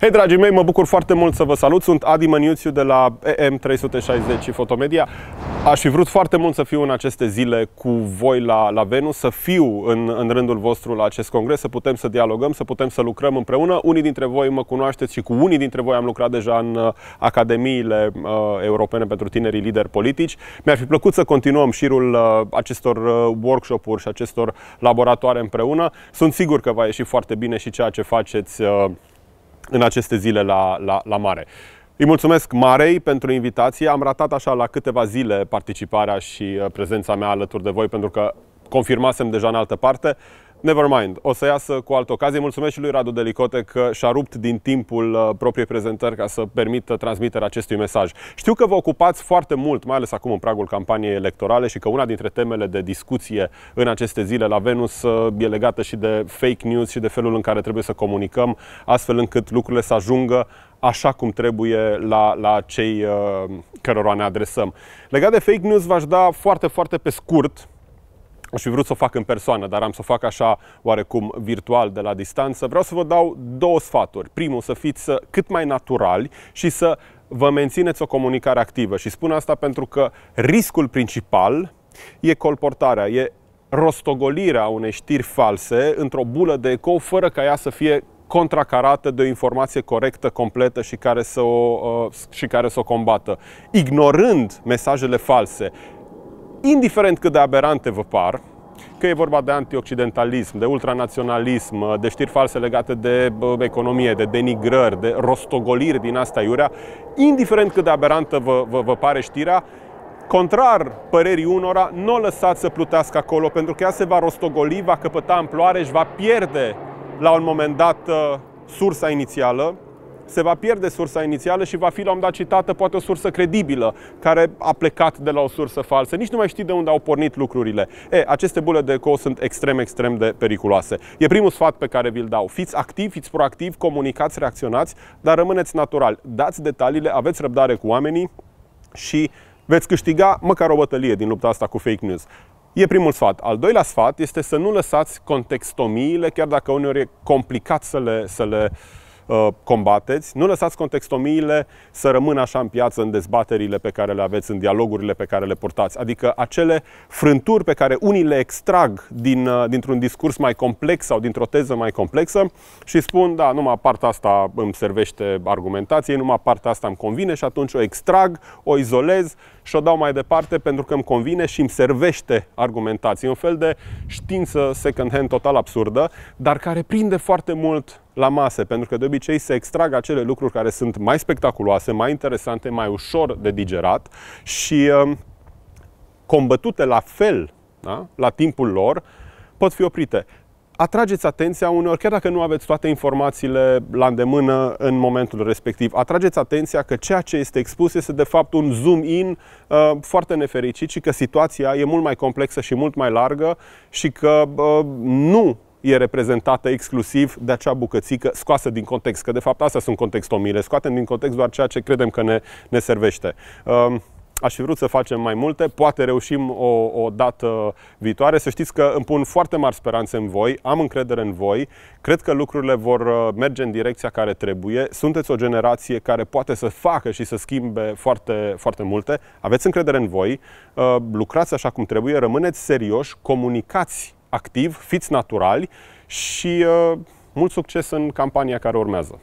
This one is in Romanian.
Hei dragii mei, mă bucur foarte mult să vă salut, sunt Adi Măniuțiu de la EM360 și Fotomedia. Aș fi vrut foarte mult să fiu în aceste zile cu voi la, la Venus, să fiu în, în rândul vostru la acest congres, să putem să dialogăm, să putem să lucrăm împreună. Unii dintre voi mă cunoașteți și cu unii dintre voi am lucrat deja în uh, Academiile uh, Europene pentru Tinerii Lideri Politici. Mi-ar fi plăcut să continuăm șirul uh, acestor uh, workshop-uri și acestor laboratoare împreună. Sunt sigur că va ieși foarte bine și ceea ce faceți uh, în aceste zile la, la, la mare. Îi mulțumesc Marei pentru invitație. Am ratat așa la câteva zile participarea și uh, prezența mea alături de voi pentru că confirmasem deja în altă parte. Never mind, o să iasă cu altă ocazie. Mulțumesc și lui Radu Delicote că și-a rupt din timpul uh, propriei prezentări ca să permită transmiterea acestui mesaj. Știu că vă ocupați foarte mult, mai ales acum în pragul campaniei electorale și că una dintre temele de discuție în aceste zile la Venus uh, e legată și de fake news și de felul în care trebuie să comunicăm, astfel încât lucrurile să ajungă așa cum trebuie la, la cei uh, cărora ne adresăm. Legat de fake news, v-aș da foarte, foarte pe scurt Aș fi vrut să o fac în persoană, dar am să o fac așa oarecum virtual de la distanță. Vreau să vă dau două sfaturi. Primul, să fiți cât mai naturali și să vă mențineți o comunicare activă. Și spun asta pentru că riscul principal e colportarea, e rostogolirea unei știri false într-o bulă de eco, fără ca ea să fie contracarată de o informație corectă, completă și care să o, uh, și care să o combată. Ignorând mesajele false, indiferent cât de aberante vă par, că e vorba de antioccidentalism, de ultranaționalism, de știri false legate de economie, de denigrări, de rostogoliri din asta iurea, indiferent cât de aberantă vă, vă, vă pare știrea, Contrar părerii unora, nu o lăsați să plutească acolo, pentru că ea se va rostogoli, va căpăta amploare și va pierde la un moment dat uh, sursa inițială se va pierde sursa inițială și va fi la un dat citată poate o sursă credibilă, care a plecat de la o sursă falsă. Nici nu mai știi de unde au pornit lucrurile. E, aceste bule de eco sunt extrem, extrem de periculoase. E primul sfat pe care vi-l dau. Fiți activi, fiți proactivi, comunicați, reacționați, dar rămâneți natural. Dați detaliile, aveți răbdare cu oamenii și veți câștiga măcar o bătălie din lupta asta cu fake news. E primul sfat. Al doilea sfat este să nu lăsați contextomiile, chiar dacă uneori e complicat să le, să le uh, Uh, combateți. Nu lăsați contextomiile să rămână așa în piață în dezbaterile pe care le aveți, în dialogurile pe care le purtați. Adică acele frânturi pe care unii le extrag din, uh, dintr-un discurs mai complex sau dintr-o teză mai complexă și spun, da, numai partea asta îmi servește argumentație, numai partea asta îmi convine și atunci o extrag, o izolez și o dau mai departe pentru că îmi convine și îmi servește argumentații. Un fel de știință second-hand total absurdă, dar care prinde foarte mult la mase, pentru că de obicei se extrag acele lucruri care sunt mai spectaculoase, mai interesante, mai ușor de digerat și um, combătute la fel da? la timpul lor, pot fi oprite atrageți atenția uneori, chiar dacă nu aveți toate informațiile la îndemână în momentul respectiv. Atrageți atenția că ceea ce este expus este de fapt un zoom-in uh, foarte nefericit și că situația e mult mai complexă și mult mai largă și că uh, nu e reprezentată exclusiv de acea bucățică scoasă din context, că de fapt astea sunt contextomile, scoatem din context doar ceea ce credem că ne, ne servește. Uh, Aș fi vrut să facem mai multe, poate reușim o, o dată viitoare. Să știți că îmi pun foarte mari speranțe în voi, am încredere în voi, cred că lucrurile vor uh, merge în direcția care trebuie. Sunteți o generație care poate să facă și să schimbe foarte, foarte multe. Aveți încredere în voi, uh, lucrați așa cum trebuie, rămâneți serioși, comunicați activ, fiți naturali și uh, mult succes în campania care urmează.